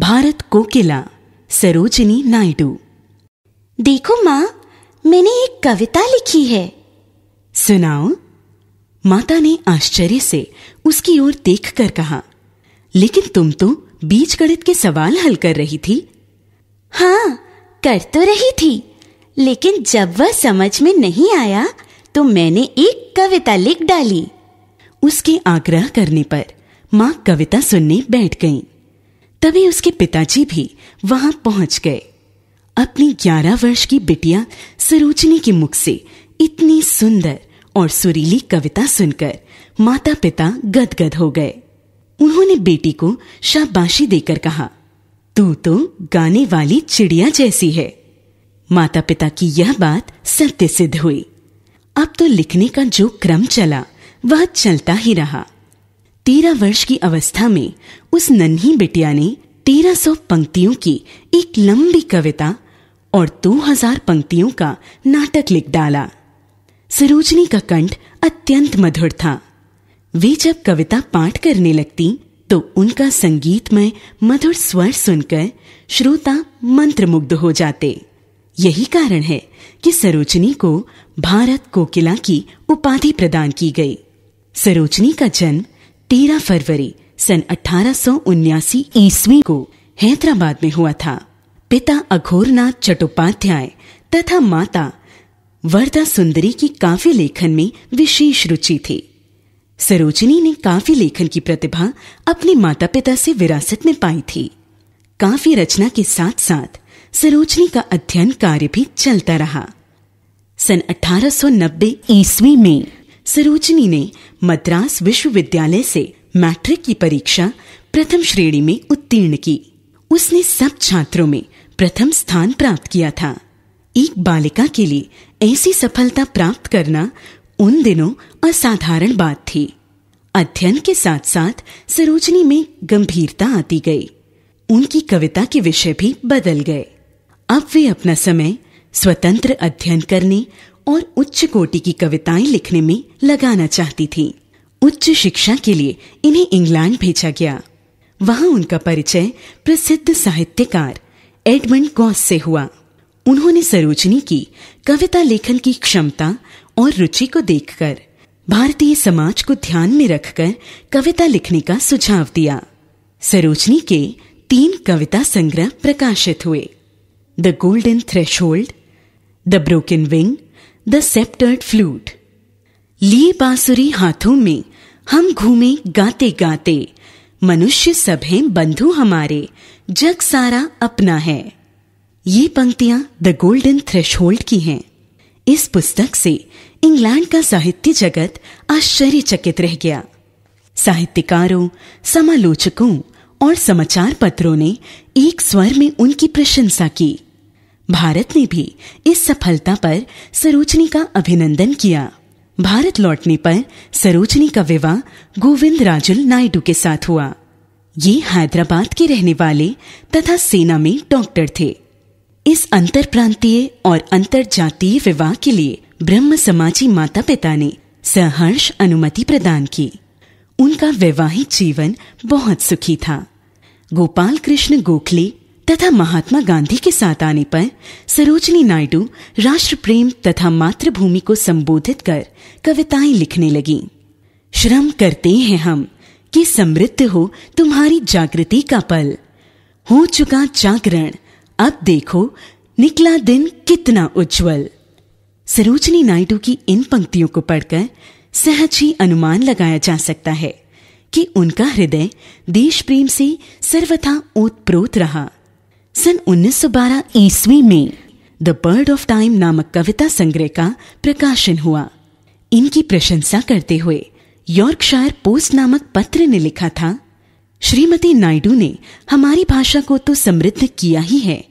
भारत कोकिला सरोजनी नायडू देखो माँ मैंने एक कविता लिखी है सुनाओ माता ने आश्चर्य से उसकी ओर देखकर कहा लेकिन तुम तो बीज गणित के सवाल हल कर रही थी हाँ कर तो रही थी लेकिन जब वह समझ में नहीं आया तो मैंने एक कविता लिख डाली उसके आग्रह करने पर माँ कविता सुनने बैठ गईं। तभी उसके पिताजी भी वहां पहुंच गए अपनी ग्यारह वर्ष की बिटिया सरोजनी के मुख से इतनी सुंदर और सुरीली कविता सुनकर माता पिता गदगद हो गए उन्होंने बेटी को शाबाशी देकर कहा तू तो गाने वाली चिड़िया जैसी है माता पिता की यह बात सत्य सिद्ध हुई अब तो लिखने का जो क्रम चला वह चलता ही रहा तेरह वर्ष की अवस्था में उस नन्ही बिटिया ने तेरह सौ पंक्तियों की एक लंबी कविता और दो हजार पंक्तियों का नाटक लिख डाला सरोजनी का कंठ अत्यंत मधुर था वे जब कविता पाठ करने लगती तो उनका संगीतमय मधुर स्वर सुनकर श्रोता मंत्रमुग्ध हो जाते यही कारण है कि सरोजनी को भारत कोकिला की उपाधि प्रदान की गई सरोजनी का जन्म तेरह फरवरी सन अठारह ईस्वी को हैदराबाद में हुआ था पिता अघोरनाथ चट्टोपाध्याय तथा माता वरदा सुंदरी की काव्य लेखन में विशेष रुचि थी सरोजनी ने काव्य लेखन की प्रतिभा अपने माता पिता से विरासत में पाई थी काव्य रचना के साथ साथ सरोजनी का अध्ययन कार्य भी चलता रहा सन 1890 ईस्वी में सरोजनी ने मद्रास विश्वविद्यालय से मैट्रिक की परीक्षा प्रथम श्रेणी में उत्तीर्ण की उसने सब छात्रों में प्रथम स्थान प्राप्त किया था एक बालिका के लिए ऐसी सफलता प्राप्त करना उन दिनों असाधारण बात थी अध्ययन के साथ साथ सरोजनी में गंभीरता आती गई उनकी कविता के विषय भी बदल गए अब वे अपना समय स्वतंत्र अध्ययन करने और उच्च कोटि की कविताएं लिखने में लगाना चाहती थी उच्च शिक्षा के लिए इन्हें इंग्लैंड भेजा गया वहां उनका परिचय प्रसिद्ध साहित्यकार एडमंड गॉस से हुआ उन्होंने सरोजनी की कविता लेखन की क्षमता और रुचि को देखकर भारतीय समाज को ध्यान में रखकर कविता लिखने का सुझाव दिया सरोजनी के तीन कविता संग्रह प्रकाशित हुए the golden threshold the broken wing the sceptred flute लिए बांसुरी हाथों में हम घूमे गाते गाते मनुष्य सब हैं बंधु हमारे जग सारा अपना है ये पंक्तियां द गोल्डन थ्रेश की हैं इस पुस्तक से इंग्लैंड का साहित्य जगत आश्चर्यचकित रह गया साहित्यकारों समालोचकों और समाचार पत्रों ने एक स्वर में उनकी प्रशंसा की भारत ने भी इस सफलता पर सरोजनी का अभिनंदन किया भारत लौटने पर सरोजनी का विवाह गोविंद राजुल नायडू के साथ हुआ ये हैदराबाद के रहने वाले तथा सेना में डॉक्टर थे इस अंतर प्रांतीय और अंतर जातीय विवाह के लिए ब्रह्म समाजी माता पिता ने सहर्ष अनुमति प्रदान की उनका वैवाहिक जीवन बहुत सुखी था गोपाल कृष्ण गोखले तथा महात्मा गांधी के साथ आने पर सरोजनी नायडू राष्ट्र प्रेम तथा मातृभूमि को संबोधित कर कविताएं लिखने लगी श्रम करते हैं हम कि समृद्ध हो तुम्हारी जागृति का पल हो चुका जागरण अब देखो निकला दिन कितना उज्जवल सरोजनी नायडू की इन पंक्तियों को पढ़कर सहज ही अनुमान लगाया जा सकता है कि उनका हृदय देश प्रेम से सर्वथा ओतप्रोत रहा सन 1912 ईस्वी में द बर्ड ऑफ टाइम नामक कविता संग्रह का प्रकाशन हुआ इनकी प्रशंसा करते हुए यॉर्कशायर पोस्ट नामक पत्र ने लिखा था श्रीमती नायडू ने हमारी भाषा को तो समृद्ध किया ही है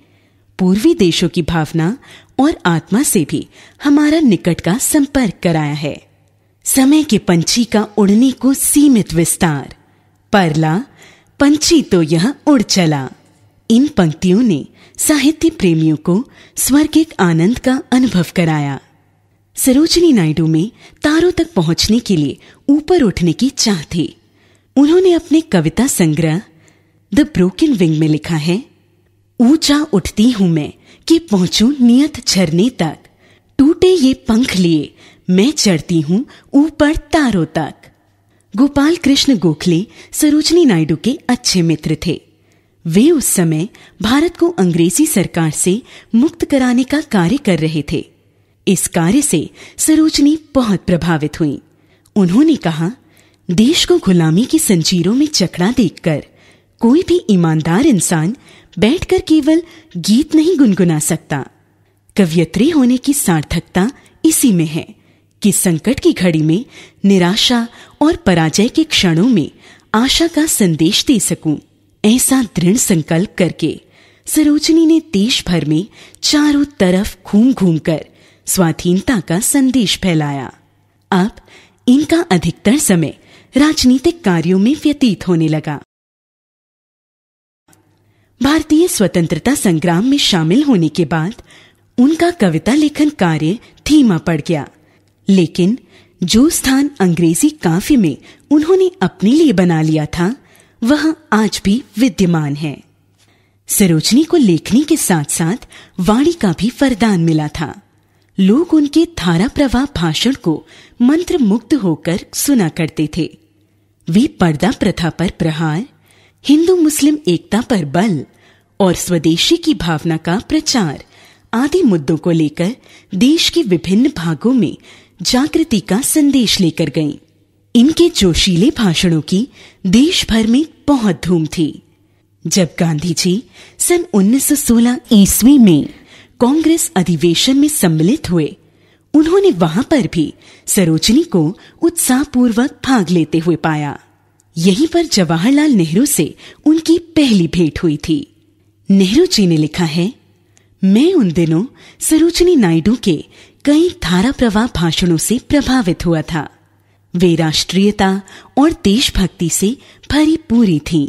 पूर्वी देशों की भावना और आत्मा से भी हमारा निकट का संपर्क कराया है समय के पंछी का उड़ने को सीमित विस्तार परला पंछी तो यह उड़ चला इन पंक्तियों ने साहित्य प्रेमियों को स्वर्गिक आनंद का अनुभव कराया सरोजनी नायडू में तारों तक पहुंचने के लिए ऊपर उठने की चाह थी उन्होंने अपने कविता संग्रह द ब्रोकन विंग में लिखा है ऊंचा उठती हूं मैं कि पहुंचू नियत झरने तक टूटे ये पंख लिए मैं चढ़ती हूँ ऊपर तारों तक गोपाल कृष्ण गोखले सरोजनी नायडू के अच्छे मित्र थे वे उस समय भारत को अंग्रेजी सरकार से मुक्त कराने का कार्य कर रहे थे इस कार्य से सरोजनी बहुत प्रभावित हुई उन्होंने कहा देश को गुलामी की संजीरों में चकड़ा देखकर कोई भी ईमानदार इंसान बैठकर केवल गीत नहीं गुनगुना सकता कवियत्री होने की सार्थकता इसी में है कि संकट की घड़ी में निराशा और पराजय के क्षणों में आशा का संदेश दे सकूं। ऐसा दृढ़ संकल्प करके सरोजनी ने देश भर में चारों तरफ घूम घूम कर स्वाधीनता का संदेश फैलाया अब इनका अधिकतर समय राजनीतिक कार्यों में व्यतीत होने लगा भारतीय स्वतंत्रता संग्राम में शामिल होने के बाद उनका कविता लेखन कार्य धीमा पड़ गया लेकिन जो स्थान अंग्रेजी काफी में उन्होंने अपने लिए बना लिया था वह आज भी विद्यमान है सरोजनी को लेखनी के साथ साथ वाणी का भी वरदान मिला था लोग उनके धारा प्रवाह भाषण को मंत्र मुक्त होकर सुना करते थे वे पर्दा प्रथा पर प्रहार हिंदू मुस्लिम एकता पर बल और स्वदेशी की भावना का प्रचार आदि मुद्दों को लेकर देश के विभिन्न भागों में जागृति का संदेश लेकर गईं। इनके जोशीले भाषणों की देश भर में बहुत धूम थी जब गांधी जी सन 1916 ईस्वी में कांग्रेस अधिवेशन में सम्मिलित हुए उन्होंने वहां पर भी सरोजनी को उत्साहपूर्वक भाग लेते हुए पाया यहीं पर जवाहरलाल नेहरू से उनकी पहली भेंट हुई थी नेहरू जी ने लिखा है मैं उन दिनों सरोजनी नायडू के कई धारा प्रवाह भाषणों से प्रभावित हुआ था वे राष्ट्रीयता और देशभक्ति से भरी पूरी थी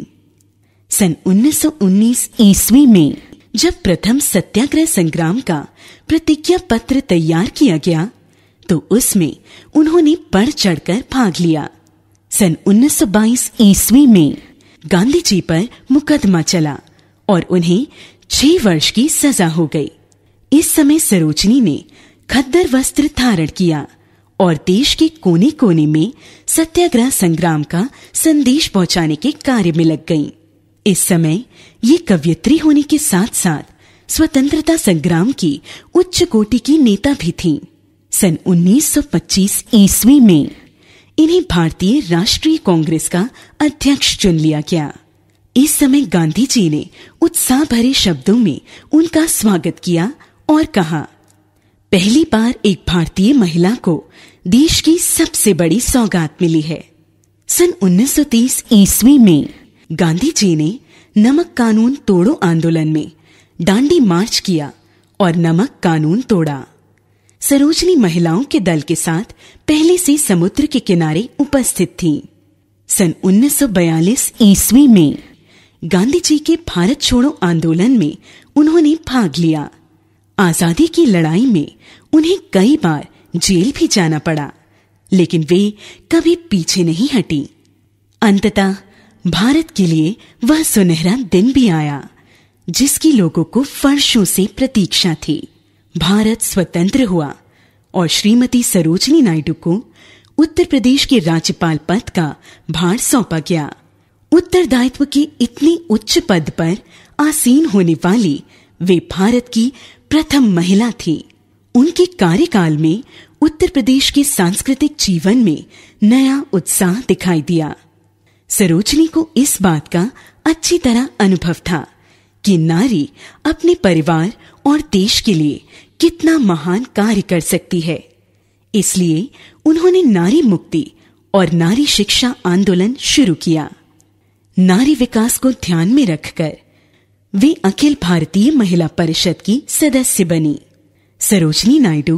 सन 1919 ईस्वी में जब प्रथम सत्याग्रह संग्राम का प्रतिज्ञा पत्र तैयार किया गया तो उसमें उन्होंने बढ़ चढ़कर भाग लिया सन 1922 ईस्वी में गांधी जी पर मुकदमा चला और उन्हें छह वर्ष की सजा हो गई इस समय सरोजनी ने खद्दर वस्त्र धारण किया और देश के कोने कोने में सत्याग्रह संग्राम का संदेश पहुंचाने के कार्य में लग गईं। इस समय ये कवयित्री होने के साथ साथ स्वतंत्रता संग्राम की उच्च कोटि की नेता भी थीं। सन 1925 ईस्वी में इन्हें भारतीय राष्ट्रीय कांग्रेस का अध्यक्ष चुन लिया गया इस समय गांधी जी ने उत्साह भरे शब्दों में उनका स्वागत किया और कहा पहली बार एक भारतीय महिला को देश की सबसे बड़ी सौगात मिली है सन 1930 ईस्वी में गांधी जी ने नमक कानून तोड़ो आंदोलन में डांडी मार्च किया और नमक कानून तोड़ा सरोजनी महिलाओं के दल के साथ पहले से समुद्र के किनारे उपस्थित थी सन 1942 ईस्वी में गांधी जी के भारत छोड़ो आंदोलन में उन्होंने भाग लिया आजादी की लड़ाई में उन्हें कई बार जेल भी जाना पड़ा लेकिन वे कभी पीछे नहीं हटी अंततः भारत के लिए वह सुनहरा दिन भी आया जिसकी लोगों को फर्शों से प्रतीक्षा थी भारत स्वतंत्र हुआ और श्रीमती सरोजनी नायडू को उत्तर प्रदेश के राज्यपाल पद का भार सौंपा गया उत्तरदायित्व के इतने उच्च पद पर आसीन होने वाली वे भारत की प्रथम महिला थी उनके कार्यकाल में उत्तर प्रदेश के सांस्कृतिक जीवन में नया उत्साह दिखाई दिया सरोजनी को इस बात का अच्छी तरह अनुभव था कि नारी अपने परिवार और देश के लिए कितना महान कार्य कर सकती है इसलिए उन्होंने नारी मुक्ति और नारी शिक्षा आंदोलन शुरू किया नारी विकास को ध्यान में रखकर वे अखिल भारतीय महिला परिषद की सदस्य बनी सरोजनी नायडू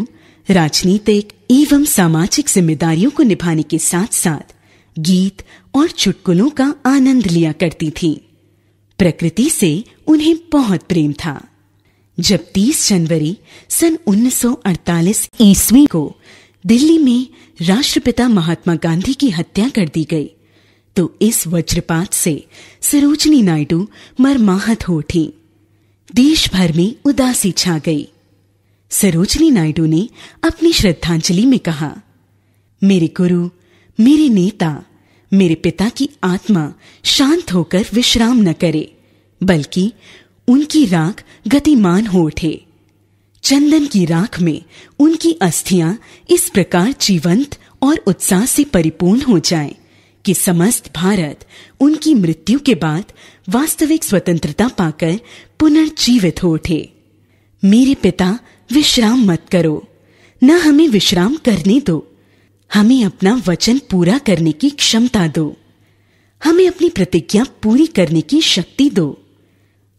राजनीतिक एवं सामाजिक जिम्मेदारियों को निभाने के साथ साथ गीत और चुटकुलों का आनंद लिया करती थी प्रकृति से उन्हें बहुत प्रेम था जब 30 जनवरी सन 1948 ईस्वी को दिल्ली में राष्ट्रपिता महात्मा गांधी की हत्या कर दी गई तो इस वज्रपात से सरोजनी नायडू मरमाहत हो उठी देश भर में उदासी छा गई सरोजनी नायडू ने अपनी श्रद्धांजलि में कहा मेरे गुरु मेरे नेता मेरे पिता की आत्मा शांत होकर विश्राम न करे बल्कि उनकी राख गतिमान हो उठे चंदन की राख में उनकी अस्थियां इस प्रकार जीवंत और उत्साह से परिपूर्ण हो जाएं कि समस्त भारत उनकी मृत्यु के बाद वास्तविक स्वतंत्रता पाकर पुनर्जीवित हो उठे मेरे पिता विश्राम मत करो न हमें विश्राम करने दो हमें अपना वचन पूरा करने की क्षमता दो हमें अपनी प्रतिज्ञा पूरी करने की शक्ति दो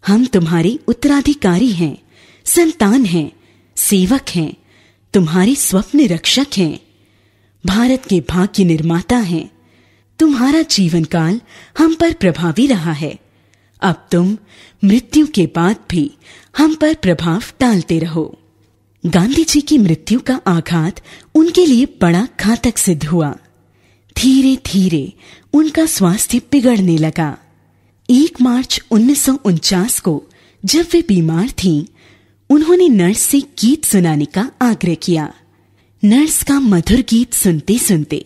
हम तुम्हारे उत्तराधिकारी हैं संतान हैं सेवक हैं तुम्हारे स्वप्न रक्षक हैं भारत के भाग्य निर्माता हैं तुम्हारा जीवन काल हम पर प्रभावी रहा है अब तुम मृत्यु के बाद भी हम पर प्रभाव डालते रहो गांधी जी की मृत्यु का आघात उनके लिए बड़ा घातक सिद्ध हुआ धीरे धीरे उनका स्वास्थ्य बिगड़ने लगा एक मार्च उन्नीस को जब वे बीमार थीं, उन्होंने नर्स से गीत सुनाने का आग्रह किया नर्स का मधुर गीत सुनते सुनते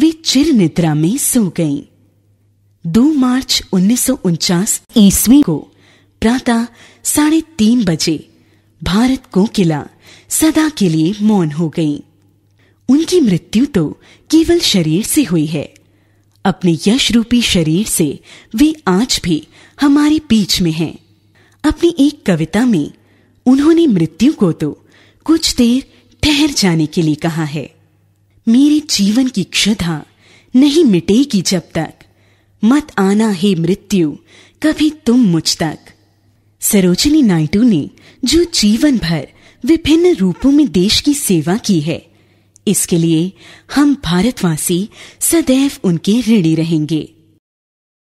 वे चिर निद्रा में सो गईं। 2 मार्च उन्नीस ईस्वी को प्रातः साढ़े तीन बजे भारत को किला सदा के लिए मौन हो गई उनकी मृत्यु तो केवल शरीर से हुई है अपने यश रूपी शरीर से वे आज भी हमारे बीच में हैं। अपनी एक कविता में उन्होंने मृत्यु को तो कुछ देर ठहर जाने के लिए कहा है मेरे जीवन की क्षुधा नहीं मिटेगी जब तक मत आना हे मृत्यु कभी तुम मुझ तक सरोजनी नायडू ने जो जीवन भर विभिन्न रूपों में देश की सेवा की है इसके लिए हम भारतवासी सदैव उनके ऋणी रहेंगे